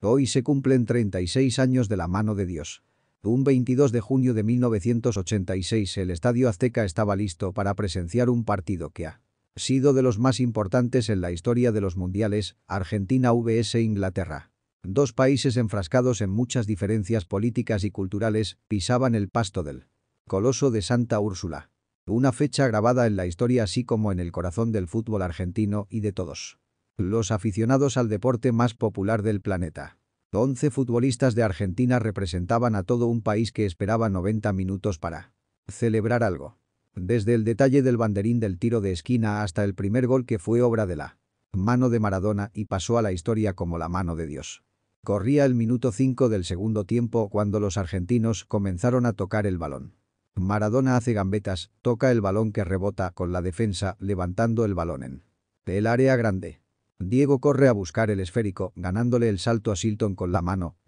Hoy se cumplen 36 años de la mano de Dios. Un 22 de junio de 1986 el Estadio Azteca estaba listo para presenciar un partido que ha sido de los más importantes en la historia de los mundiales, Argentina vs Inglaterra. Dos países enfrascados en muchas diferencias políticas y culturales pisaban el pasto del Coloso de Santa Úrsula. Una fecha grabada en la historia así como en el corazón del fútbol argentino y de todos los aficionados al deporte más popular del planeta. 11 futbolistas de Argentina representaban a todo un país que esperaba 90 minutos para celebrar algo. Desde el detalle del banderín del tiro de esquina hasta el primer gol que fue obra de la mano de Maradona y pasó a la historia como la mano de Dios. Corría el minuto 5 del segundo tiempo cuando los argentinos comenzaron a tocar el balón. Maradona hace gambetas, toca el balón que rebota con la defensa levantando el balón en el área grande. Diego corre a buscar el esférico, ganándole el salto a Silton con la mano,